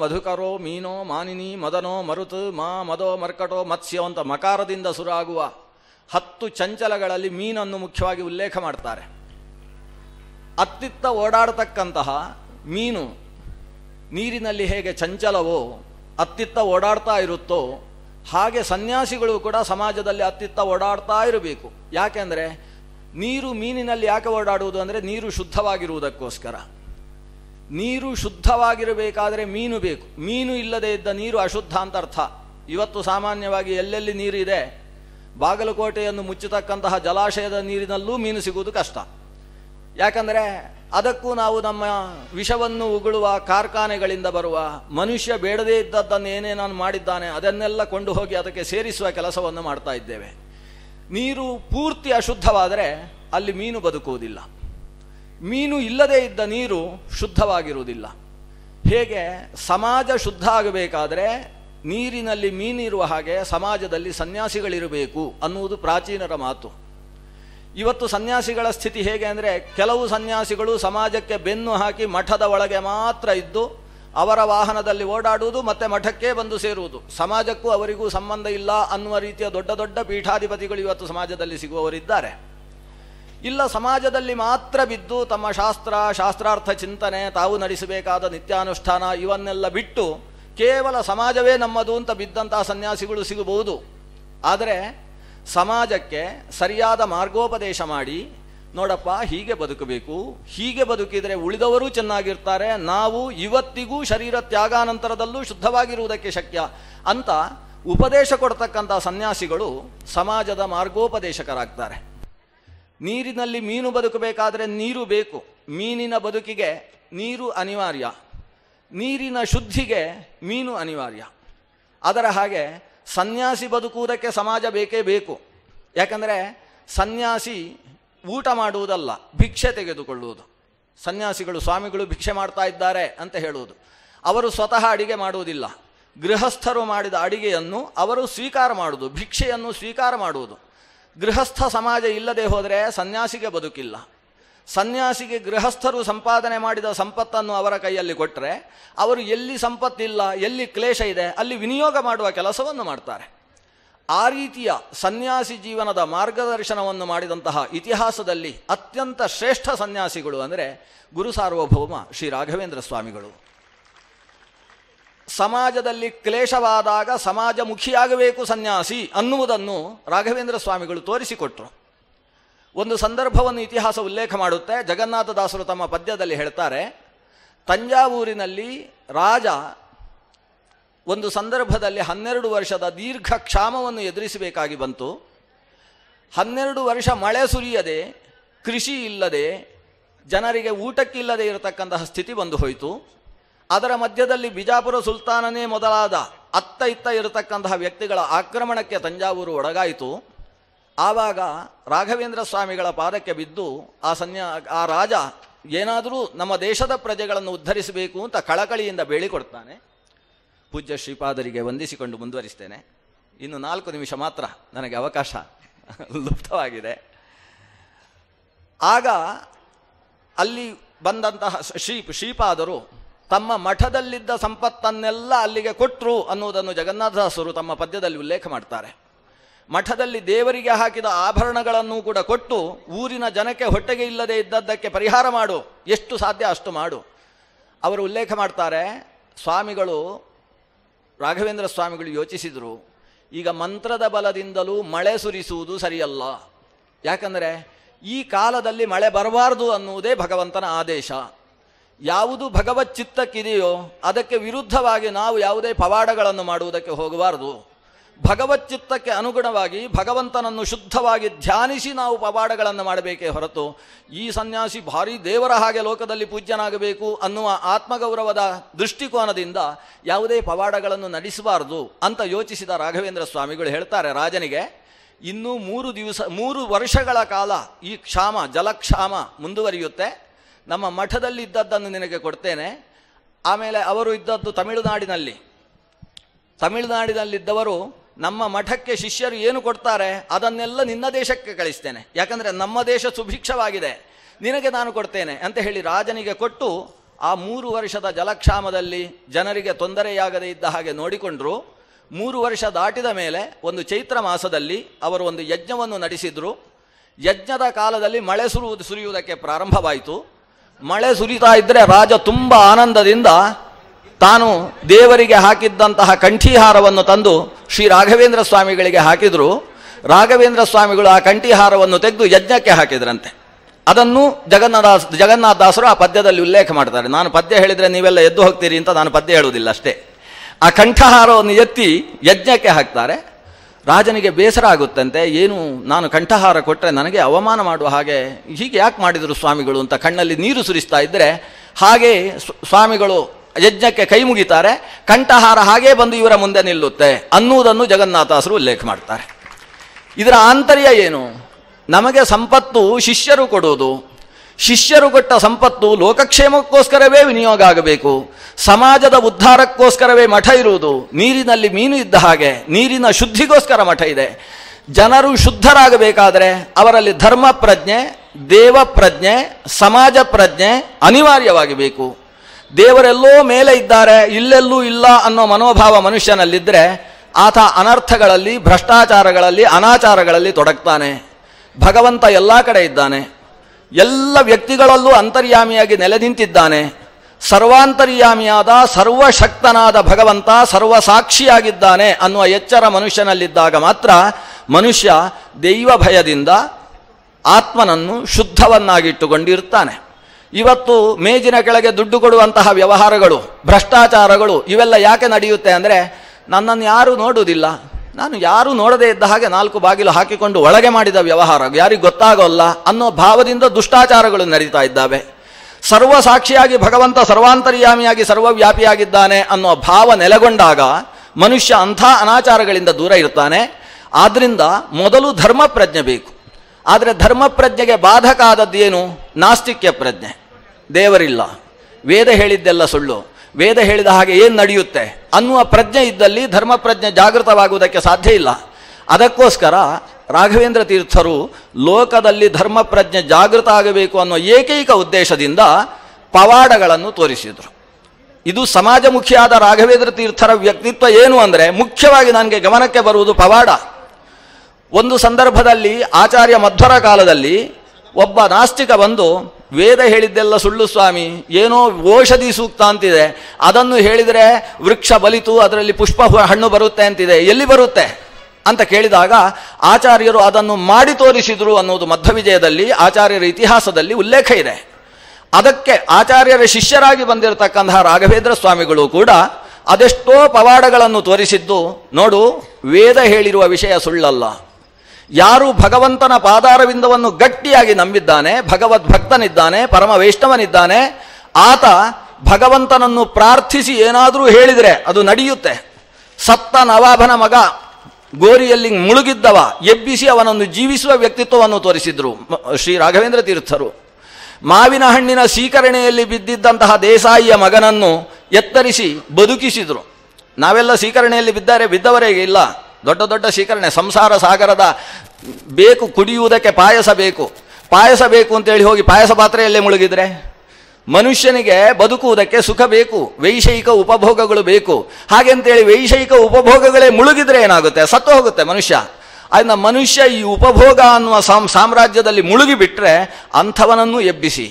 ಮಧುಕರೋ ಮೀನೋ ಮಾನಿನಿ ಮದನೋ ಮರುತು ಮಾ ಮದೋ ಮರ್ಕಟೋ ಮತ್ಸ್ಯೋ ಅಂತ ಮಕಾರದಿಂದ ಸುರಾಗುವ ಹತ್ತು ಚಂಚಲಗಳಲ್ಲಿ ಮೀನನ್ನು ಮುಖ್ಯವಾಗಿ ಉಲ್ಲೇಖ ಮಾಡ್ತಾರೆ ಅತ್ತಿತ್ತ ಓಡಾಡತಕ್ಕಂತಹ ಮೀನು ನೀರಿನಲ್ಲಿ ಹೇಗೆ ಚಂಚಲವೋ ಅತ್ತಿತ್ತ ಓಡಾಡ್ತಾ ಇರುತ್ತೋ ಹಾಗೆ ಸನ್ಯಾಸಿಗಳು ಕೂಡ ಸಮಾಜದಲ್ಲಿ ಅತ್ತಿತ್ತ ಓಡಾಡ್ತಾ ಇರಬೇಕು ಯಾಕೆಂದರೆ ನೀರು ಮೀನಿನಲ್ಲಿ ಯಾಕೆ ಓಡಾಡುವುದು ಅಂದರೆ ನೀರು ಶುದ್ಧವಾಗಿರುವುದಕ್ಕೋಸ್ಕರ ನೀರು ಶುದ್ಧವಾಗಿರಬೇಕಾದರೆ ಮೀನು ಬೇಕು ಮೀನು ಇಲ್ಲದೇ ಇದ್ದ ನೀರು ಅಶುದ್ಧ ಅಂತ ಅರ್ಥ ಇವತ್ತು ಸಾಮಾನ್ಯವಾಗಿ ಎಲ್ಲೆಲ್ಲಿ ನೀರಿದೆ ಬಾಗಲಕೋಟೆಯನ್ನು ಮುಚ್ಚತಕ್ಕಂತಹ ಜಲಾಶಯದ ನೀರಿನಲ್ಲೂ ಮೀನು ಸಿಗುವುದು ಕಷ್ಟ ಯಾಕಂದರೆ ಅದಕ್ಕೂ ನಾವು ನಮ್ಮ ವಿಷವನ್ನು ಉಗುಳುವ ಕಾರ್ಖಾನೆಗಳಿಂದ ಬರುವ ಮನುಷ್ಯ ಬೇಡದೇ ಇದ್ದದ್ದನ್ನು ಏನೇನಾನು ಮಾಡಿದ್ದಾನೆ ಅದನ್ನೆಲ್ಲ ಕೊಂಡು ಹೋಗಿ ಅದಕ್ಕೆ ಸೇರಿಸುವ ಕೆಲಸವನ್ನು ಮಾಡ್ತಾ ಇದ್ದೇವೆ ನೀರು ಪೂರ್ತಿ ಅಶುದ್ಧವಾದರೆ ಅಲ್ಲಿ ಮೀನು ಬದುಕುವುದಿಲ್ಲ ಮೀನು ಇಲ್ಲದೇ ಇದ್ದ ನೀರು ಶುದ್ಧವಾಗಿರುವುದಿಲ್ಲ ಹೇಗೆ ಸಮಾಜ ಶುದ್ಧ ಆಗಬೇಕಾದರೆ ನೀರಿನಲ್ಲಿ ಮೀನಿರುವ ಹಾಗೆ ಸಮಾಜದಲ್ಲಿ ಸನ್ಯಾಸಿಗಳಿರಬೇಕು ಅನ್ನುವುದು ಪ್ರಾಚೀನರ ಮಾತು ಇವತ್ತು ಸನ್ಯಾಸಿಗಳ ಸ್ಥಿತಿ ಹೇಗೆ ಅಂದರೆ ಕೆಲವು ಸನ್ಯಾಸಿಗಳು ಸಮಾಜಕ್ಕೆ ಬೆನ್ನು ಹಾಕಿ ಮಠದ ಒಳಗೆ ಮಾತ್ರ ಇದ್ದು ಅವರ ವಾಹನದಲ್ಲಿ ಓಡಾಡುವುದು ಮತ್ತೆ ಮಠಕ್ಕೆ ಬಂದು ಸೇರುವುದು ಸಮಾಜಕ್ಕೂ ಅವರಿಗೂ ಸಂಬಂಧ ಇಲ್ಲ ಅನ್ನುವ ರೀತಿಯ ದೊಡ್ಡ ದೊಡ್ಡ ಪೀಠಾಧಿಪತಿಗಳು ಇವತ್ತು ಸಮಾಜದಲ್ಲಿ ಸಿಗುವವರಿದ್ದಾರೆ ಇಲ್ಲ ಸಮಾಜದಲ್ಲಿ ಮಾತ್ರ ಬಿದ್ದು ತಮ್ಮ ಶಾಸ್ತ್ರ ಶಾಸ್ತ್ರಾರ್ಥ ಚಿಂತನೆ ತಾವು ನಡೆಸಬೇಕಾದ ನಿತ್ಯಾನುಷ್ಠಾನ ಇವನ್ನೆಲ್ಲ ಬಿಟ್ಟು ಕೇವಲ ಸಮಾಜವೇ ನಮ್ಮದು ಅಂತ ಬಿದ್ದಂತಹ ಸನ್ಯಾಸಿಗಳು ಸಿಗಬಹುದು ಆದರೆ ಸಮಾಜಕ್ಕೆ ಸರಿಯಾದ ಮಾರ್ಗೋಪದೇಶ ಮಾಡಿ ನೋಡಪ್ಪ ಹೀಗೆ ಬದುಕಬೇಕು ಹೀಗೆ ಬದುಕಿದರೆ ಉಳಿದವರೂ ಚೆನ್ನಾಗಿರ್ತಾರೆ ನಾವು ಇವತ್ತಿಗೂ ಶರೀರ ತ್ಯಾಗಾನಂತರದಲ್ಲೂ ಶುದ್ಧವಾಗಿರುವುದಕ್ಕೆ ಶಕ್ಯ ಅಂತ ಉಪದೇಶ ಕೊಡ್ತಕ್ಕಂಥ ಸನ್ಯಾಸಿಗಳು ಸಮಾಜದ ಮಾರ್ಗೋಪದೇಶಕರಾಗ್ತಾರೆ ನೀರಿನಲ್ಲಿ ಮೀನು ಬದುಕಬೇಕಾದರೆ ನೀರು ಬೇಕು ಮೀನಿನ ಬದುಕಿಗೆ ನೀರು ಅನಿವಾರ್ಯ ನೀರಿನ ಶುದ್ಧಿಗೆ ಮೀನು ಅನಿವಾರ್ಯ ಅದರ ಹಾಗೆ ಸನ್ಯಾಸಿ ಬದುಕುವುದಕ್ಕೆ ಸಮಾಜ ಬೇಕೇ ಬೇಕು ಯಾಕಂದರೆ ಸನ್ಯಾಸಿ ಊಟ ಮಾಡುವುದಲ್ಲ ಭಿಕ್ಷೆ ತೆಗೆದುಕೊಳ್ಳುವುದು ಸನ್ಯಾಸಿಗಳು ಸ್ವಾಮಿಗಳು ಭಿಕ್ಷೆ ಮಾಡ್ತಾ ಇದ್ದಾರೆ ಅಂತ ಹೇಳುವುದು ಅವರು ಸ್ವತಃ ಅಡಿಗೆ ಮಾಡುವುದಿಲ್ಲ ಗೃಹಸ್ಥರು ಮಾಡಿದ ಅಡಿಗೆಯನ್ನು ಅವರು ಸ್ವೀಕಾರ ಮಾಡುವುದು ಭಿಕ್ಷೆಯನ್ನು ಸ್ವೀಕಾರ ಮಾಡುವುದು ಗೃಹಸ್ಥ ಸಮಾಜ ಇಲ್ಲದೆ ಹೋದರೆ ಸನ್ಯಾಸಿಗೆ ಬದುಕಿಲ್ಲ ಸನ್ಯಾಸಿಗೆ ಗೃಹಸ್ಥರು ಸಂಪಾದನೆ ಮಾಡಿದ ಸಂಪತ್ತನ್ನು ಅವರ ಕೈಯಲ್ಲಿ ಕೊಟ್ಟರೆ ಅವರು ಎಲ್ಲಿ ಸಂಪತ್ತಿಲ್ಲ ಎಲ್ಲಿ ಕ್ಲೇಶ ಇದೆ ಅಲ್ಲಿ ವಿನಿಯೋಗ ಮಾಡುವ ಕೆಲಸವನ್ನು ಮಾಡ್ತಾರೆ ಆ ರೀತಿಯ ಸನ್ಯಾಸಿ ಜೀವನದ ಮಾರ್ಗದರ್ಶನವನ್ನು ಮಾಡಿದಂತಹ ಇತಿಹಾಸದಲ್ಲಿ ಅತ್ಯಂತ ಶ್ರೇಷ್ಠ ಸನ್ಯಾಸಿಗಳು ಅಂದರೆ ಗುರು ಸಾರ್ವಭೌಮ ಶ್ರೀ ರಾಘವೇಂದ್ರ ಸ್ವಾಮಿಗಳು ಸಮಾಜದಲ್ಲಿ ಕ್ಲೇಶವಾದಾಗ ಸಮಾಜಮುಖಿಯಾಗಬೇಕು ಸನ್ಯಾಸಿ ಅನ್ನುವುದನ್ನು ರಾಘವೇಂದ್ರ ಸ್ವಾಮಿಗಳು ತೋರಿಸಿಕೊಟ್ರು ಒಂದು ಸಂದರ್ಭವನ್ನು ಇತಿಹಾಸ ಉಲ್ಲೇಖ ಮಾಡುತ್ತೆ ಜಗನ್ನಾಥದಾಸರು ತಮ್ಮ ಪದ್ಯದಲ್ಲಿ ಹೇಳ್ತಾರೆ ತಂಜಾವೂರಿನಲ್ಲಿ ರಾಜ ಒಂದು ಸಂದರ್ಭದಲ್ಲಿ ಹನ್ನೆರಡು ವರ್ಷದ ದೀರ್ಘ ಕ್ಷಾಮವನ್ನು ಎದುರಿಸಬೇಕಾಗಿ ಬಂತು ಹನ್ನೆರಡು ವರ್ಷ ಮಳೆ ಸುರಿಯದೆ ಕೃಷಿ ಇಲ್ಲದೆ ಜನರಿಗೆ ಊಟಕ್ಕಿಲ್ಲದೆ ಇರತಕ್ಕಂತಹ ಸ್ಥಿತಿ ಬಂದು ಹೋಯಿತು ಅದರ ಮಧ್ಯದಲ್ಲಿ ಬಿಜಾಪುರ ಸುಲ್ತಾನನೇ ಮೊದಲಾದ ಅತ್ತ ಇತ್ತ ಇರತಕ್ಕಂತಹ ವ್ಯಕ್ತಿಗಳ ಆಕ್ರಮಣಕ್ಕೆ ತಂಜಾವೂರು ಒಡಗಾಯಿತು ಆವಾಗ ರಾಘವೇಂದ್ರ ಸ್ವಾಮಿಗಳ ಪಾದಕ್ಕೆ ಬಿದ್ದು ಆ ಸನ್ಯಾ ಆ ರಾಜ ಏನಾದರೂ ನಮ್ಮ ದೇಶದ ಪ್ರಜೆಗಳನ್ನು ಉದ್ಧರಿಸಬೇಕು ಅಂತ ಕಳಕಳಿಯಿಂದ ಬೇಳಿಕೊಡ್ತಾನೆ ಪೂಜ್ಯ ಶ್ರೀಪಾದರಿಗೆ ವಂದಿಸಿಕೊಂಡು ಮುಂದುವರಿಸ್ತೇನೆ ಇನ್ನು ನಾಲ್ಕು ನಿಮಿಷ ಮಾತ್ರ ನನಗೆ ಅವಕಾಶ ಲುಪ್ತವಾಗಿದೆ ಆಗ ಅಲ್ಲಿ ಬಂದಂತಹ ಶ್ರೀ ಶ್ರೀಪಾದರು ತಮ್ಮ ಮಠದಲ್ಲಿದ್ದ ಸಂಪತ್ತನ್ನೆಲ್ಲ ಅಲ್ಲಿಗೆ ಕೊಟ್ಟರು ಅನ್ನುವುದನ್ನು ಜಗನ್ನಾಥದಾಸರು ತಮ್ಮ ಪದ್ಯದಲ್ಲಿ ಉಲ್ಲೇಖ ಮಾಡ್ತಾರೆ ಮಠದಲ್ಲಿ ದೇವರಿಗೆ ಹಾಕಿದ ಆಭರಣಗಳನ್ನು ಕೂಡ ಕೊಟ್ಟು ಊರಿನ ಜನಕ್ಕೆ ಹೊಟ್ಟೆಗೆ ಇಲ್ಲದೆ ಇದ್ದದ್ದಕ್ಕೆ ಪರಿಹಾರ ಮಾಡು ಎಷ್ಟು ಸಾಧ್ಯ ಅಷ್ಟು ಮಾಡು ಅವರು ಉಲ್ಲೇಖ ಮಾಡ್ತಾರೆ ಸ್ವಾಮಿಗಳು ರಾಘವೇಂದ್ರ ಸ್ವಾಮಿಗಳು ಯೋಚಿಸಿದರು ಈಗ ಮಂತ್ರದ ಬಲದಿಂದಲೂ ಮಳೆ ಸುರಿಸುವುದು ಸರಿಯಲ್ಲ ಯಾಕಂದರೆ ಈ ಕಾಲದಲ್ಲಿ ಮಳೆ ಬರಬಾರ್ದು ಅನ್ನುವುದೇ ಭಗವಂತನ ಆದೇಶ ಯಾವುದು ಭಗವತ್ ಚಿತ್ತಕ್ಕಿದೆಯೋ ಅದಕ್ಕೆ ವಿರುದ್ಧವಾಗಿ ನಾವು ಯಾವುದೇ ಪವಾಡಗಳನ್ನು ಮಾಡುವುದಕ್ಕೆ ಹೋಗಬಾರದು ಭಗವತ್ ಚಿತ್ತಕ್ಕೆ ಅನುಗುಣವಾಗಿ ಭಗವಂತನನ್ನು ಶುದ್ಧವಾಗಿ ಧ್ಯಾನಿಸಿ ನಾವು ಪವಾಡಗಳನ್ನು ಮಾಡಬೇಕೇ ಹೊರತು ಈ ಸನ್ಯಾಸಿ ಭಾರಿ ದೇವರ ಹಾಗೆ ಲೋಕದಲ್ಲಿ ಪೂಜ್ಯನಾಗಬೇಕು ಅನ್ನುವ ಆತ್ಮಗೌರವದ ದೃಷ್ಟಿಕೋನದಿಂದ ಯಾವುದೇ ಪವಾಡಗಳನ್ನು ನಡೆಸಬಾರದು ಅಂತ ಯೋಚಿಸಿದ ರಾಘವೇಂದ್ರ ಸ್ವಾಮಿಗಳು ಹೇಳ್ತಾರೆ ರಾಜನಿಗೆ ಇನ್ನೂ ಮೂರು ದಿವಸ ಮೂರು ವರ್ಷಗಳ ಕಾಲ ಈ ಕ್ಷಾಮ ಜಲಕ್ಷಾಮ ಮುಂದುವರಿಯುತ್ತೆ ನಮ್ಮ ಮಠದಲ್ಲಿ ಇದ್ದದ್ದನ್ನು ನಿನಗೆ ಕೊಡ್ತೇನೆ ಆಮೇಲೆ ಅವರು ಇದ್ದದ್ದು ತಮಿಳುನಾಡಿನಲ್ಲಿ ತಮಿಳುನಾಡಿನಲ್ಲಿದ್ದವರು ನಮ್ಮ ಮಠಕ್ಕೆ ಶಿಷ್ಯರು ಏನು ಕೊಡ್ತಾರೆ ಅದನ್ನೆಲ್ಲ ನಿನ್ನ ದೇಶಕ್ಕೆ ಕಳಿಸ್ತೇನೆ ಯಾಕಂದರೆ ನಮ್ಮ ದೇಶ ಸುಭಿಕ್ಷವಾಗಿದೆ ನಿನಗೆ ನಾನು ಕೊಡ್ತೇನೆ ಅಂತ ಹೇಳಿ ರಾಜನಿಗೆ ಕೊಟ್ಟು ಆ ಮೂರು ವರ್ಷದ ಜಲಕ್ಷಾಮದಲ್ಲಿ ಜನರಿಗೆ ತೊಂದರೆಯಾಗದೇ ಇದ್ದ ಹಾಗೆ ನೋಡಿಕೊಂಡ್ರು ಮೂರು ವರ್ಷ ದಾಟಿದ ಮೇಲೆ ಒಂದು ಚೈತ್ರ ಮಾಸದಲ್ಲಿ ಅವರು ಒಂದು ಯಜ್ಞವನ್ನು ನಡೆಸಿದರು ಯಜ್ಞದ ಕಾಲದಲ್ಲಿ ಮಳೆ ಸುರುವುದು ಸುರಿಯುವುದಕ್ಕೆ ಪ್ರಾರಂಭವಾಯಿತು ಮಳೆ ಸುರಿತಾ ಇದ್ದರೆ ರಾಜ ತುಂಬ ಆನಂದದಿಂದ ತಾನು ದೇವರಿಗೆ ಹಾಕಿದ್ದಂತಹ ಕಂಠೀಹಾರವನ್ನು ತಂದು ಶ್ರೀ ರಾಘವೇಂದ್ರ ಸ್ವಾಮಿಗಳಿಗೆ ಹಾಕಿದ್ರು ರಾಘವೇಂದ್ರ ಸ್ವಾಮಿಗಳು ಆ ಕಂಠಿಹಾರವನ್ನು ತೆಗೆದು ಯಜ್ಞಕ್ಕೆ ಹಾಕಿದ್ರಂತೆ ಅದನ್ನು ಜಗನ್ನಾಥಾಸ್ ಜಗನ್ನಾಥದಾಸರು ಆ ಪದ್ಯದಲ್ಲಿ ಉಲ್ಲೇಖ ಮಾಡ್ತಾರೆ ನಾನು ಪದ್ಯ ಹೇಳಿದರೆ ನೀವೆಲ್ಲ ಎದ್ದು ಹೋಗ್ತೀರಿ ಅಂತ ನಾನು ಪದ್ಯ ಹೇಳುವುದಿಲ್ಲ ಅಷ್ಟೇ ಆ ಕಂಠಹಾರವನ್ನು ಎತ್ತಿ ಯಜ್ಞಕ್ಕೆ ಹಾಕ್ತಾರೆ ರಾಜನಿಗೆ ಬೇಸರ ಆಗುತ್ತಂತೆ ಏನು ನಾನು ಕಂಠಹಾರ ಕೊಟ್ಟರೆ ನನಗೆ ಅವಮಾನ ಮಾಡುವ ಹಾಗೆ ಹೀಗೆ ಯಾಕೆ ಮಾಡಿದರು ಸ್ವಾಮಿಗಳು ಅಂತ ಕಣ್ಣಲ್ಲಿ ನೀರು ಸುರಿಸ್ತಾ ಇದ್ದರೆ ಹಾಗೆ ಸ್ವಾಮಿಗಳು ಯಜ್ಞಕ್ಕೆ ಕೈ ಮುಗಿತಾರೆ ಕಂಠಹಾರ ಹಾಗೇ ಬಂದು ಇವರ ಮುಂದೆ ನಿಲ್ಲುತ್ತೆ ಅನ್ನುವುದನ್ನು ಜಗನ್ನಾಥಾಸರು ಉಲ್ಲೇಖ ಮಾಡ್ತಾರೆ ಇದರ ಆಂತರ್ಯ ಏನು ನಮಗೆ ಸಂಪತ್ತು ಶಿಷ್ಯರು ಕೊಡುವುದು ಶಿಷ್ಯರು ಕೊಟ್ಟ ಸಂಪತ್ತು ಲೋಕಕ್ಷೇಮಕ್ಕೋಸ್ಕರವೇ ವಿನಿಯೋಗ ಆಗಬೇಕು ಸಮಾಜದ ಉದ್ಧಾರಕ್ಕೋಸ್ಕರವೇ ಮಠ ಇರುವುದು ನೀರಿನಲ್ಲಿ ಮೀನು ಇದ್ದ ಹಾಗೆ ನೀರಿನ ಶುದ್ಧಿಗೋಸ್ಕರ ಮಠ ಇದೆ ಜನರು ಶುದ್ಧರಾಗಬೇಕಾದರೆ ಅವರಲ್ಲಿ ಧರ್ಮ ಪ್ರಜ್ಞೆ ದೇವ ಪ್ರಜ್ಞೆ ಸಮಾಜ ಪ್ರಜ್ಞೆ ಅನಿವಾರ್ಯವಾಗಿ ದೇವರೆಲ್ಲೋ ಮೇಲೆ ಇದ್ದಾರೆ ಇಲ್ಲೆಲ್ಲೂ ಇಲ್ಲ ಅನ್ನೋ ಮನೋಭಾವ ಮನುಷ್ಯನಲ್ಲಿದ್ದರೆ ಆತ ಅನರ್ಥಗಳಲ್ಲಿ ಭ್ರಷ್ಟಾಚಾರಗಳಲ್ಲಿ ಅನಾಚಾರಗಳಲ್ಲಿ ತೊಡಗ್ತಾನೆ ಭಗವಂತ ಎಲ್ಲ ಕಡೆ ಇದ್ದಾನೆ ಎಲ್ಲ ವ್ಯಕ್ತಿಗಳಲ್ಲೂ ಅಂತರ್ಯಾಮಿಯಾಗಿ ನೆಲೆ ನಿಂತಿದ್ದಾನೆ ಸರ್ವಾಂತರ್ಯಾಮಿಯಾದ ಸರ್ವಶಕ್ತನಾದ ಭಗವಂತ ಸರ್ವಸಾಕ್ಷಿಯಾಗಿದ್ದಾನೆ ಅನ್ನುವ ಎಚ್ಚರ ಮನುಷ್ಯನಲ್ಲಿದ್ದಾಗ ಮಾತ್ರ ಮನುಷ್ಯ ದೈವ ಭಯದಿಂದ ಆತ್ಮನನ್ನು ಶುದ್ಧವನ್ನಾಗಿಟ್ಟುಕೊಂಡಿರ್ತಾನೆ ಇವತ್ತು ಮೇಜಿನ ಕೆಳಗೆ ದುಡ್ಡು ಕೊಡುವಂತಹ ವ್ಯವಹಾರಗಳು ಭ್ರಷ್ಟಾಚಾರಗಳು ಇವೆಲ್ಲ ಯಾಕೆ ನಡೆಯುತ್ತೆ ಅಂದರೆ ನನ್ನನ್ನು ಯಾರೂ ನೋಡುವುದಿಲ್ಲ ನಾನು ಯಾರು ನೋಡದೇ ಇದ್ದ ಹಾಗೆ ನಾಲ್ಕು ಬಾಗಿಲು ಹಾಕಿಕೊಂಡು ಒಳಗೆ ಮಾಡಿದ ವ್ಯವಹಾರ ಯಾರಿಗೂ ಗೊತ್ತಾಗೋಲ್ಲ ಅನ್ನೋ ಭಾವದಿಂದ ದುಷ್ಟಾಚಾರಗಳು ನಡೀತಾ ಇದ್ದಾವೆ ಸರ್ವಸಾಕ್ಷಿಯಾಗಿ ಭಗವಂತ ಸರ್ವಾಂತರ್ಯಾಮಿಯಾಗಿ ಸರ್ವವ್ಯಾಪಿಯಾಗಿದ್ದಾನೆ ಅನ್ನೋ ಭಾವ ನೆಲೆಗೊಂಡಾಗ ಮನುಷ್ಯ ಅಂಥ ಅನಾಚಾರಗಳಿಂದ ದೂರ ಇರ್ತಾನೆ ಆದ್ದರಿಂದ ಮೊದಲು ಧರ್ಮ ಪ್ರಜ್ಞೆ ಬೇಕು ಆದರೆ ಧರ್ಮ ಪ್ರಜ್ಞೆಗೆ ಬಾಧಕ ಆದದ್ದೇನು ನಾಸ್ತಿಕ್ಯ ಪ್ರಜ್ಞೆ ದೇವರಿಲ್ಲ ವೇದ ಹೇಳಿದ್ದೆಲ್ಲ ಸುಳ್ಳು ವೇದ ಹೇಳಿದ ಹಾಗೆ ಏನು ನಡೆಯುತ್ತೆ ಅನ್ನುವ ಪ್ರಜ್ಞೆ ಇದ್ದಲ್ಲಿ ಧರ್ಮ ಪ್ರಜ್ಞೆ ಜಾಗೃತವಾಗುವುದಕ್ಕೆ ಸಾಧ್ಯ ಇಲ್ಲ ಅದಕ್ಕೋಸ್ಕರ ರಾಘವೇಂದ್ರ ತೀರ್ಥರು ಲೋಕದಲ್ಲಿ ಧರ್ಮ ಪ್ರಜ್ಞೆ ಜಾಗೃತ ಆಗಬೇಕು ಅನ್ನೋ ಏಕೈಕ ಉದ್ದೇಶದಿಂದ ಪವಾಡಗಳನ್ನು ತೋರಿಸಿದರು ಇದು ಸಮಾಜಮುಖಿಯಾದ ರಾಘವೇಂದ್ರ ತೀರ್ಥರ ವ್ಯಕ್ತಿತ್ವ ಏನು ಅಂದರೆ ಮುಖ್ಯವಾಗಿ ನನಗೆ ಗಮನಕ್ಕೆ ಬರುವುದು ಪವಾಡ ಒಂದು ಸಂದರ್ಭದಲ್ಲಿ ಆಚಾರ್ಯ ಮಧ್ವರ ಕಾಲದಲ್ಲಿ ಒಬ್ಬ ನಾಸ್ತಿಕ ಬಂದು ವೇದ ಹೇಳಿದ್ದೆಲ್ಲ ಸುಳ್ಳು ಸ್ವಾಮಿ ಏನೋ ಔಷಧಿ ಸೂಕ್ತ ಅಂತಿದೆ ಅದನ್ನು ಹೇಳಿದರೆ ವೃಕ್ಷ ಬಲಿತು ಅದರಲ್ಲಿ ಪುಷ್ಪ ಹಣ್ಣು ಬರುತ್ತೆ ಅಂತಿದೆ ಎಲ್ಲಿ ಬರುತ್ತೆ ಅಂತ ಕೇಳಿದಾಗ ಆಚಾರ್ಯರು ಅದನ್ನು ಮಾಡಿ ತೋರಿಸಿದರು ಅನ್ನೋದು ವಿಜಯದಲ್ಲಿ ಆಚಾರ್ಯರ ಇತಿಹಾಸದಲ್ಲಿ ಉಲ್ಲೇಖ ಇದೆ ಅದಕ್ಕೆ ಆಚಾರ್ಯರ ಶಿಷ್ಯರಾಗಿ ಬಂದಿರತಕ್ಕಂತಹ ರಾಘವೇಂದ್ರ ಸ್ವಾಮಿಗಳು ಕೂಡ ಅದೆಷ್ಟೋ ಪವಾಡಗಳನ್ನು ತೋರಿಸಿದ್ದು ನೋಡು ವೇದ ಹೇಳಿರುವ ವಿಷಯ ಸುಳ್ಳಲ್ಲ ಯಾರು ಭಗವಂತನ ಪಾದಾರವಿಂದವನ್ನು ಗಟ್ಟಿಯಾಗಿ ನಂಬಿದ್ದಾನೆ ಭಕ್ತನಿದ್ದಾನೆ ಪರಮ ವೈಷ್ಣವನಿದ್ದಾನೆ ಆತ ಭಗವಂತನನ್ನು ಪ್ರಾರ್ಥಿಸಿ ಏನಾದರೂ ಹೇಳಿದರೆ ಅದು ನಡೆಯುತ್ತೆ ಸತ್ತ ನವಾಭನ ಮಗ ಗೋರಿಯಲ್ಲಿ ಮುಳುಗಿದ್ದವ ಎಬ್ಬಿಸಿ ಅವನನ್ನು ಜೀವಿಸುವ ವ್ಯಕ್ತಿತ್ವವನ್ನು ತೋರಿಸಿದ್ರು ಶ್ರೀ ರಾಘವೇಂದ್ರ ತೀರ್ಥರು ಮಾವಿನ ಹಣ್ಣಿನ ಸೀಕರಣೆಯಲ್ಲಿ ಬಿದ್ದಿದ್ದಂತಹ ದೇಸಾಯಿಯ ಮಗನನ್ನು ಎತ್ತರಿಸಿ ಬದುಕಿಸಿದರು ನಾವೆಲ್ಲ ಸೀಕರಣೆಯಲ್ಲಿ ಬಿದ್ದರೆ ಬಿದ್ದವರೇ ಇಲ್ಲ ದೊಡ್ಡ ದೊಡ್ಡ ಶೀಕರಣೆ ಸಂಸಾರ ಸಾಗರದ ಬೇಕು ಕುಡಿಯುವುದಕ್ಕೆ ಪಾಯಸ ಬೇಕು ಪಾಯಸ ಬೇಕು ಅಂತೇಳಿ ಹೋಗಿ ಪಾಯಸ ಪಾತ್ರೆಯಲ್ಲೇ ಮುಳುಗಿದರೆ ಮನುಷ್ಯನಿಗೆ ಬದುಕುವುದಕ್ಕೆ ಸುಖ ಬೇಕು ವೈಷಯಿಕ ಉಪಭೋಗಗಳು ಬೇಕು ಹಾಗೆ ಅಂತೇಳಿ ವೈಷಯಿಕ ಉಪಭೋಗಗಳೇ ಮುಳುಗಿದ್ರೆ ಏನಾಗುತ್ತೆ ಸತ್ತು ಹೋಗುತ್ತೆ ಮನುಷ್ಯ ಅದನ್ನ ಮನುಷ್ಯ ಈ ಉಪಭೋಗ ಅನ್ನುವ ಸಾಮ್ ಸಾಮ್ರಾಜ್ಯದಲ್ಲಿ ಮುಳುಗಿಬಿಟ್ರೆ ಅಂಥವನನ್ನು ಎಬ್ಬಿಸಿ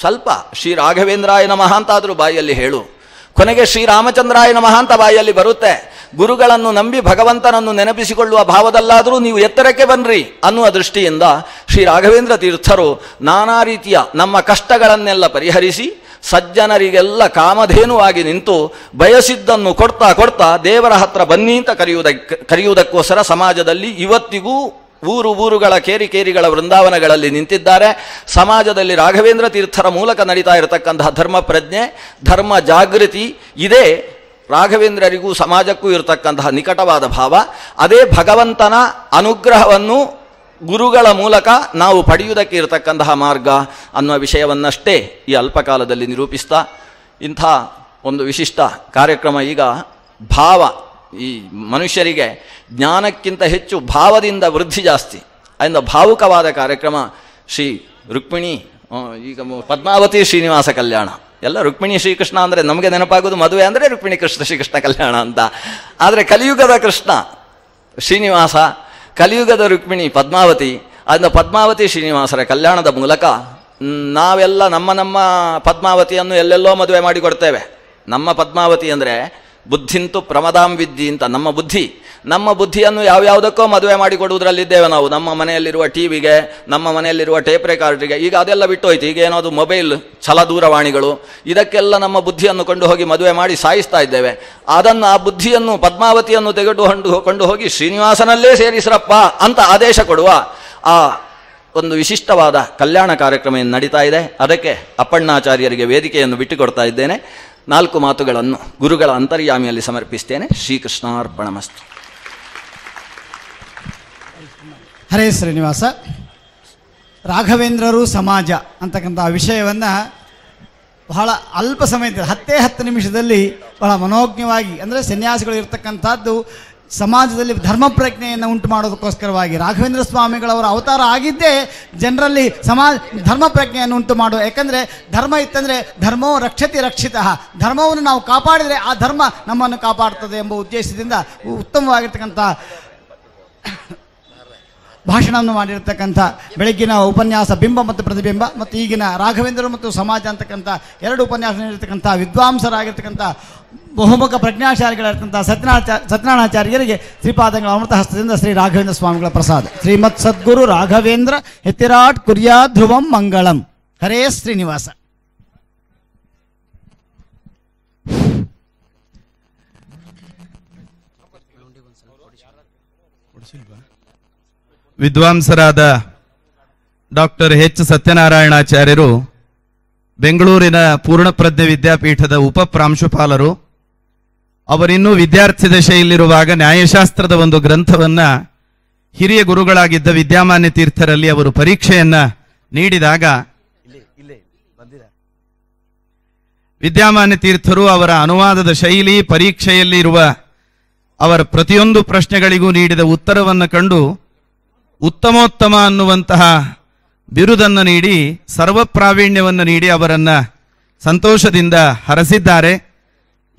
ಸ್ವಲ್ಪ ಶ್ರೀ ರಾಘವೇಂದ್ರಾಯನ ಮಹಾಂತಾದರೂ ಬಾಯಲ್ಲಿ ಹೇಳು ಕೊನೆಗೆ ಶ್ರೀರಾಮಚಂದ್ರಾಯನ ಮಹಾಂತ ಮಹಾಂತ ಬಾಯಲ್ಲಿ ಬರುತ್ತೆ ಗುರುಗಳನ್ನು ನಂಬಿ ಭಗವಂತನನ್ನು ನೆನಪಿಸಿಕೊಳ್ಳುವ ಭಾವದಲ್ಲಾದರೂ ನೀವು ಎತ್ತರಕ್ಕೆ ಬನ್ನಿರಿ ಅನ್ನುವ ದೃಷ್ಟಿಯಿಂದ ಶ್ರೀ ರಾಘವೇಂದ್ರ ತೀರ್ಥರು ನಾನಾ ರೀತಿಯ ನಮ್ಮ ಕಷ್ಟಗಳನ್ನೆಲ್ಲ ಪರಿಹರಿಸಿ ಸಜ್ಜನರಿಗೆಲ್ಲ ಕಾಮಧೇನುವಾಗಿ ನಿಂತು ಬಯಸಿದ್ದನ್ನು ಕೊಡ್ತಾ ಕೊಡ್ತಾ ದೇವರ ಹತ್ರ ಬನ್ನಿ ಅಂತ ಕರೆಯುವುದಕ್ಕೆ ಕರೆಯುವುದಕ್ಕೋಸ್ಕರ ಸಮಾಜದಲ್ಲಿ ಇವತ್ತಿಗೂ ಊರು ಊರುಗಳ ಕೇರಿ ಕೇರಿಗಳ ವೃಂದಾವನಗಳಲ್ಲಿ ನಿಂತಿದ್ದಾರೆ ಸಮಾಜದಲ್ಲಿ ರಾಘವೇಂದ್ರ ತೀರ್ಥರ ಮೂಲಕ ನಡೀತಾ ಇರತಕ್ಕಂತಹ ಧರ್ಮ ಪ್ರಜ್ಞೆ ಧರ್ಮ ಜಾಗೃತಿ ಇದೇ ರಾಘವೇಂದ್ರರಿಗೂ ಸಮಾಜಕ್ಕೂ ಇರತಕ್ಕಂತಹ ನಿಕಟವಾದ ಭಾವ ಅದೇ ಭಗವಂತನ ಅನುಗ್ರಹವನ್ನು ಗುರುಗಳ ಮೂಲಕ ನಾವು ಪಡೆಯುವುದಕ್ಕೆ ಇರತಕ್ಕಂತಹ ಮಾರ್ಗ ಅನ್ನುವ ವಿಷಯವನ್ನಷ್ಟೇ ಈ ಅಲ್ಪಕಾಲದಲ್ಲಿ ನಿರೂಪಿಸ್ತಾ ಇಂಥ ಒಂದು ವಿಶಿಷ್ಟ ಕಾರ್ಯಕ್ರಮ ಈಗ ಭಾವ ಈ ಮನುಷ್ಯರಿಗೆ ಜ್ಞಾನಕ್ಕಿಂತ ಹೆಚ್ಚು ಭಾವದಿಂದ ವೃದ್ಧಿ ಜಾಸ್ತಿ ಅದರಿಂದ ಭಾವುಕವಾದ ಕಾರ್ಯಕ್ರಮ ಶ್ರೀ ರುಕ್ಮಿಣಿ ಈಗ ಪದ್ಮಾವತಿ ಶ್ರೀನಿವಾಸ ಕಲ್ಯಾಣ ಎಲ್ಲ ರುಕ್ಮಿಣಿ ಶ್ರೀಕೃಷ್ಣ ಅಂದರೆ ನಮಗೆ ನೆನಪಾಗೋದು ಮದುವೆ ಅಂದರೆ ರುಕ್ಮಿಣಿ ಕೃಷ್ಣ ಶ್ರೀಕೃಷ್ಣ ಕಲ್ಯಾಣ ಅಂತ ಆದರೆ ಕಲಿಯುಗದ ಕೃಷ್ಣ ಶ್ರೀನಿವಾಸ ಕಲಿಯುಗದ ರುಕ್ಮಿಣಿ ಪದ್ಮಾವತಿ ಅದನ್ನು ಪದ್ಮಾವತಿ ಶ್ರೀನಿವಾಸರ ಕಲ್ಯಾಣದ ಮೂಲಕ ನಾವೆಲ್ಲ ನಮ್ಮ ನಮ್ಮ ಪದ್ಮಾವತಿಯನ್ನು ಎಲ್ಲೆಲ್ಲೋ ಮದುವೆ ಮಾಡಿಕೊಡ್ತೇವೆ ನಮ್ಮ ಪದ್ಮಾವತಿ ಅಂದರೆ ಬುದ್ಧಿಂತು ಪ್ರಮದಾಂ ವಿದ್ಯಿ ಅಂತ ನಮ್ಮ ಬುದ್ಧಿ ನಮ್ಮ ಬುದ್ಧಿಯನ್ನು ಯಾವ್ಯಾವುದಕ್ಕೋ ಮದುವೆ ಮಾಡಿಕೊಡುವುದರಲ್ಲಿದ್ದೇವೆ ನಾವು ನಮ್ಮ ಮನೆಯಲ್ಲಿರುವ ಟಿ ವಿಗೆ ನಮ್ಮ ಮನೆಯಲ್ಲಿರುವ ಟೇಪ್ ರೆಕಾರ್ಡ್ಗೆ ಈಗ ಅದೆಲ್ಲ ಬಿಟ್ಟೋಯ್ತು ಈಗ ಏನಾದರೂ ಮೊಬೈಲ್ ಛಲ ದೂರವಾಣಿಗಳು ಇದಕ್ಕೆಲ್ಲ ನಮ್ಮ ಬುದ್ಧಿಯನ್ನು ಕೊಂಡು ಹೋಗಿ ಮದುವೆ ಮಾಡಿ ಸಾಯಿಸ್ತಾ ಇದ್ದೇವೆ ಅದನ್ನು ಆ ಬುದ್ಧಿಯನ್ನು ಪದ್ಮಾವತಿಯನ್ನು ತೆಗೆದುಕೊಂಡು ಕೊಂಡು ಹೋಗಿ ಶ್ರೀನಿವಾಸನಲ್ಲೇ ಸೇರಿಸ್ರಪ್ಪ ಅಂತ ಆದೇಶ ಕೊಡುವ ಆ ಒಂದು ವಿಶಿಷ್ಟವಾದ ಕಲ್ಯಾಣ ಕಾರ್ಯಕ್ರಮ ಏನು ನಡೀತಾ ಇದೆ ಅದಕ್ಕೆ ಅಪ್ಪಣ್ಣಾಚಾರ್ಯರಿಗೆ ವೇದಿಕೆಯನ್ನು ಬಿಟ್ಟುಕೊಡ್ತಾ ಇದ್ದೇನೆ ನಾಲ್ಕು ಮಾತುಗಳನ್ನು ಗುರುಗಳ ಅಂತರ್ಯಾಮಿಯಲ್ಲಿ ಸಮರ್ಪಿಸ್ತೇನೆ ಶ್ರೀಕೃಷ್ಣಾರ್ಪಣ ಮಸ್ತು ಹರೇ ಶ್ರೀನಿವಾಸ ರಾಘವೇಂದ್ರರು ಸಮಾಜ ಅಂತಕ್ಕಂಥ ವಿಷಯವನ್ನು ಬಹಳ ಅಲ್ಪ ಸಮಯದಲ್ಲಿ ಹತ್ತೇ ಹತ್ತು ನಿಮಿಷದಲ್ಲಿ ಬಹಳ ಮನೋಜ್ಞವಾಗಿ ಅಂದರೆ ಸನ್ಯಾಸಿಗಳು ಇರ್ತಕ್ಕಂಥದ್ದು ಸಮಾಜದಲ್ಲಿ ಧರ್ಮ ಪ್ರಜ್ಞೆಯನ್ನು ಉಂಟು ಮಾಡೋದಕ್ಕೋಸ್ಕರವಾಗಿ ರಾಘವೇಂದ್ರ ಸ್ವಾಮಿಗಳವರ ಅವತಾರ ಆಗಿದ್ದೇ ಜನರಲ್ಲಿ ಸಮಾಜ ಧರ್ಮ ಪ್ರಜ್ಞೆಯನ್ನು ಉಂಟು ಮಾಡುವ ಯಾಕಂದರೆ ಧರ್ಮ ಇತ್ತಂದರೆ ಧರ್ಮವು ರಕ್ಷತಿ ರಕ್ಷಿತ ಧರ್ಮವನ್ನು ನಾವು ಕಾಪಾಡಿದರೆ ಆ ಧರ್ಮ ನಮ್ಮನ್ನು ಕಾಪಾಡ್ತದೆ ಎಂಬ ಉದ್ದೇಶದಿಂದ ಉತ್ತಮವಾಗಿರ್ತಕ್ಕಂಥ ಭಾಷಣವನ್ನು ಮಾಡಿರ್ತಕ್ಕಂಥ ಬೆಳಗ್ಗಿನ ಉಪನ್ಯಾಸ ಬಿಂಬ ಮತ್ತು ಪ್ರತಿಬಿಂಬ ಮತ್ತು ಈಗಿನ ರಾಘವೇಂದ್ರ ಮತ್ತು ಸಮಾಜ ಅಂತಕ್ಕಂಥ ಎರಡು ಉಪನ್ಯಾಸ ನೀಡಿರ್ತಕ್ಕಂಥ ವಿದ್ವಾಂಸರಾಗಿರ್ತಕ್ಕಂಥ ಬಹುಮುಖ ಪ್ರಜ್ಞಾಚಾರ್ಯಗಳಾದಂಥ ಸತ್ಯನಾಚಾ ಸತ್ಯನಾರಾಯಣಾಚಾರ್ಯರಿಗೆ ಶ್ರೀಪಾದಗಳ ಅಮೃತ ಹಸ್ತದಿಂದ ಶ್ರೀ ರಾಘವೇಂದ್ರ ಸ್ವಾಮಿಗಳ ಪ್ರಸಾದ ಶ್ರೀಮತ್ ಸದ್ಗುರು ರಾಘವೇಂದ್ರ ಹೆತಿರಾಟ್ ಕುರಿಯಾ ಧ್ರುವಂ ಮಂಗಳಂ ಹರೇ ಶ್ರೀನಿವಾಸ ವಿದ್ವಾಂಸರಾದ ಡಾಕ್ಟರ್ ಎಚ್ ಸತ್ಯನಾರಾಯಣಾಚಾರ್ಯರು ಬೆಂಗಳೂರಿನ ಪೂರ್ಣಪ್ರಜ್ಞೆ ವಿದ್ಯಾಪೀಠದ ಉಪ ಪ್ರಾಂಶುಪಾಲರು ಅವರಿನ್ನೂ ವಿದ್ಯಾರ್ಥಿ ದಶೆಯಲ್ಲಿರುವಾಗ ನ್ಯಾಯಶಾಸ್ತ್ರದ ಒಂದು ಗ್ರಂಥವನ್ನ ಹಿರಿಯ ಗುರುಗಳಾಗಿದ್ದ ವಿದ್ಯಾಮಾನ್ಯ ತೀರ್ಥರಲ್ಲಿ ಅವರು ಪರೀಕ್ಷೆಯನ್ನ ನೀಡಿದಾಗ ವಿದ್ಯಾಮಾನ್ಯ ತೀರ್ಥರು ಅವರ ಅನುವಾದದ ಶೈಲಿ ಪರೀಕ್ಷೆಯಲ್ಲಿ ಇರುವ ಅವರ ಪ್ರತಿಯೊಂದು ಪ್ರಶ್ನೆಗಳಿಗೂ ನೀಡಿದ ಉತ್ತರವನ್ನು ಕಂಡು ಉತ್ತಮೋತ್ತಮ ಅನ್ನುವಂತಹ ಬಿರುದನ್ನು ನೀಡಿ ಸರ್ವಪ್ರಾವೀಣ್ಯವನ್ನು ನೀಡಿ ಅವರನ್ನು ಸಂತೋಷದಿಂದ ಹರಸಿದ್ದಾರೆ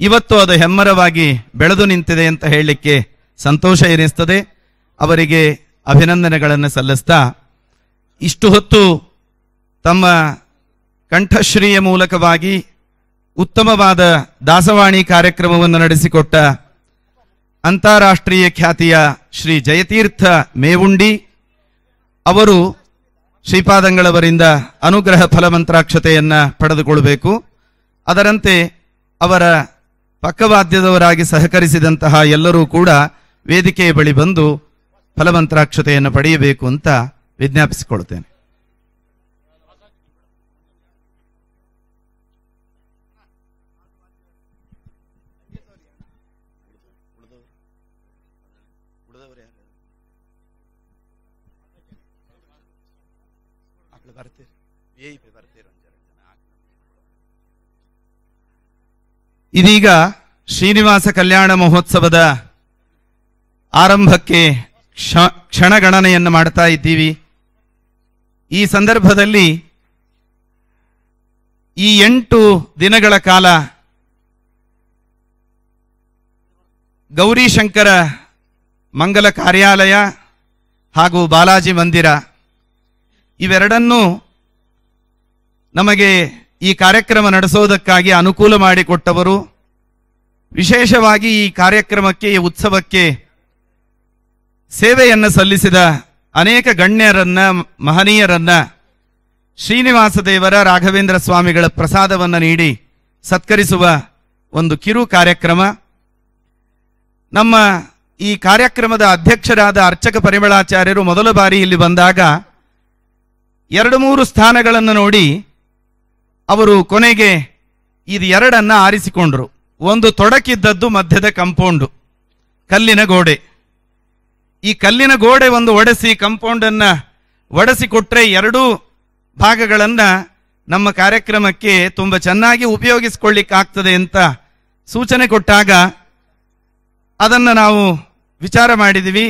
ಇವತ್ತು ಅದು ಹೆಮ್ಮರವಾಗಿ ಬೆಳೆದು ನಿಂತಿದೆ ಅಂತ ಹೇಳಲಿಕ್ಕೆ ಸಂತೋಷ ಎನಿಸ್ತದೆ ಅವರಿಗೆ ಅಭಿನಂದನೆಗಳನ್ನು ಸಲ್ಲಿಸ್ತಾ ಇಷ್ಟು ಹೊತ್ತು ತಮ್ಮ ಕಂಠಶ್ರೀಯ ಮೂಲಕವಾಗಿ ಉತ್ತಮವಾದ ದಾಸವಾಣಿ ಕಾರ್ಯಕ್ರಮವನ್ನು ನಡೆಸಿಕೊಟ್ಟ ಅಂತಾರಾಷ್ಟ್ರೀಯ ಖ್ಯಾತಿಯ ಶ್ರೀ ಜಯತೀರ್ಥ ಮೇವುಂಡಿ ಅವರು ಶ್ರೀಪಾದಂಗಳವರಿಂದ ಅನುಗ್ರಹ ಫಲಮಂತ್ರಾಕ್ಷತೆಯನ್ನು ಪಡೆದುಕೊಳ್ಳಬೇಕು ಅದರಂತೆ ಅವರ ಪಕ್ಕವಾದ್ಯದವರಾಗಿ ಸಹಕರಿಸಿದಂತಹ ಎಲ್ಲರೂ ಕೂಡ ವೇದಿಕೆಯ ಬಳಿ ಬಂದು ಫಲಮಂತ್ರಾಕ್ಷತೆಯನ್ನು ಪಡೆಯಬೇಕು ಅಂತ ವಿಜ್ಞಾಪಿಸಿಕೊಳ್ತೇನೆ ಇದೀಗ ಶ್ರೀನಿವಾಸ ಕಲ್ಯಾಣ ಮಹೋತ್ಸವದ ಆರಂಭಕ್ಕೆ ಕ್ಷ ಕ್ಷಣಗಣನೆಯನ್ನು ಮಾಡ್ತಾ ಇದ್ದೀವಿ ಈ ಸಂದರ್ಭದಲ್ಲಿ ಈ ಎಂಟು ದಿನಗಳ ಕಾಲ ಗೌರಿಶಂಕರ ಮಂಗಲ ಕಾರ್ಯಾಲಯ ಹಾಗೂ ಬಾಲಾಜಿ ಮಂದಿರ ಇವೆರಡನ್ನೂ ನಮಗೆ ಈ ಕಾರ್ಯಕ್ರಮ ನಡೆಸೋದಕ್ಕಾಗಿ ಅನುಕೂಲ ಮಾಡಿಕೊಟ್ಟವರು ವಿಶೇಷವಾಗಿ ಈ ಕಾರ್ಯಕ್ರಮಕ್ಕೆ ಈ ಉತ್ಸವಕ್ಕೆ ಸೇವೆಯನ್ನು ಸಲ್ಲಿಸಿದ ಅನೇಕ ಗಣ್ಯರನ್ನ ಮಹನೀಯರನ್ನ ಶ್ರೀನಿವಾಸ ದೇವರ ರಾಘವೇಂದ್ರ ಸ್ವಾಮಿಗಳ ಪ್ರಸಾದವನ್ನು ನೀಡಿ ಸತ್ಕರಿಸುವ ಒಂದು ಕಿರು ಕಾರ್ಯಕ್ರಮ ನಮ್ಮ ಈ ಕಾರ್ಯಕ್ರಮದ ಅಧ್ಯಕ್ಷರಾದ ಅರ್ಚಕ ಪರಿಮಳಾಚಾರ್ಯರು ಮೊದಲ ಬಾರಿ ಇಲ್ಲಿ ಬಂದಾಗ ಎರಡು ಮೂರು ಸ್ಥಾನಗಳನ್ನು ನೋಡಿ ಅವರು ಕೊನೆಗೆ ಇದು ಎರಡನ್ನ ಆರಿಸಿಕೊಂಡ್ರು ಒಂದು ತೊಡಕಿದ್ದದ್ದು ಮಧ್ಯದ ಕಂಪೌಂಡು ಕಲ್ಲಿನ ಗೋಡೆ ಈ ಕಲ್ಲಿನ ಗೋಡೆ ಒಂದು ಒಡೆಸಿ ಕಂಪೌಂಡನ್ನು ಕೊಟ್ಟರೆ ಎರಡೂ ಭಾಗಗಳನ್ನು ನಮ್ಮ ಕಾರ್ಯಕ್ರಮಕ್ಕೆ ತುಂಬ ಚೆನ್ನಾಗಿ ಉಪಯೋಗಿಸ್ಕೊಳ್ಳಿಕ್ಕಾಗ್ತದೆ ಅಂತ ಸೂಚನೆ ಕೊಟ್ಟಾಗ ಅದನ್ನು ನಾವು ವಿಚಾರ ಮಾಡಿದ್ದೀವಿ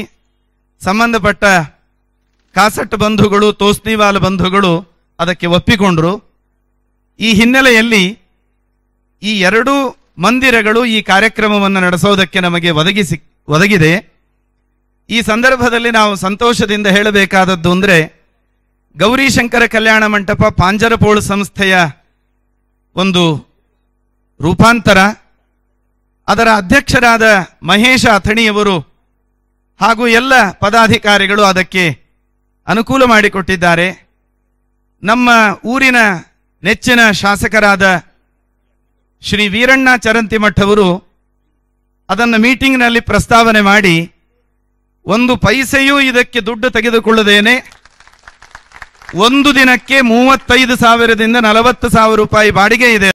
ಸಂಬಂಧಪಟ್ಟ ಕಾಸಟ್ ಬಂಧುಗಳು ತೋಸ್ನಿವಾಲ ಬಂಧುಗಳು ಅದಕ್ಕೆ ಒಪ್ಪಿಕೊಂಡರು ಈ ಹಿನ್ನೆಲೆಯಲ್ಲಿ ಈ ಎರಡೂ ಮಂದಿರಗಳು ಈ ಕಾರ್ಯಕ್ರಮವನ್ನು ನಡೆಸೋದಕ್ಕೆ ನಮಗೆ ಒದಗಿಸಿ ಒದಗಿದೆ ಈ ಸಂದರ್ಭದಲ್ಲಿ ನಾವು ಸಂತೋಷದಿಂದ ಹೇಳಬೇಕಾದದ್ದು ಅಂದರೆ ಗೌರಿಶಂಕರ ಕಲ್ಯಾಣ ಮಂಟಪ ಪಾಂಜರಪೋಳು ಸಂಸ್ಥೆಯ ಒಂದು ರೂಪಾಂತರ ಅದರ ಅಧ್ಯಕ್ಷರಾದ ಮಹೇಶ ಅಥಣಿಯವರು ಹಾಗೂ ಎಲ್ಲ ಪದಾಧಿಕಾರಿಗಳು ಅದಕ್ಕೆ ಅನುಕೂಲ ಮಾಡಿಕೊಟ್ಟಿದ್ದಾರೆ ನಮ್ಮ ಊರಿನ ನೆಚ್ಚಿನ ಶಾಸಕರಾದ ಶ್ರೀ ವೀರಣ್ಣ ಚರಂತಿಮಠವರು ಅದನ್ನು ಮೀಟಿಂಗ್ನಲ್ಲಿ ಪ್ರಸ್ತಾವನೆ ಮಾಡಿ ಒಂದು ಪೈಸೆಯೂ ಇದಕ್ಕೆ ದುಡ್ಡು ತೆಗೆದುಕೊಳ್ಳದೇನೆ ಒಂದು ದಿನಕ್ಕೆ ಮೂವತ್ತೈದು ಸಾವಿರದಿಂದ ನಲವತ್ತು ಸಾವಿರ ರೂಪಾಯಿ ಬಾಡಿಗೆ ಇದೆ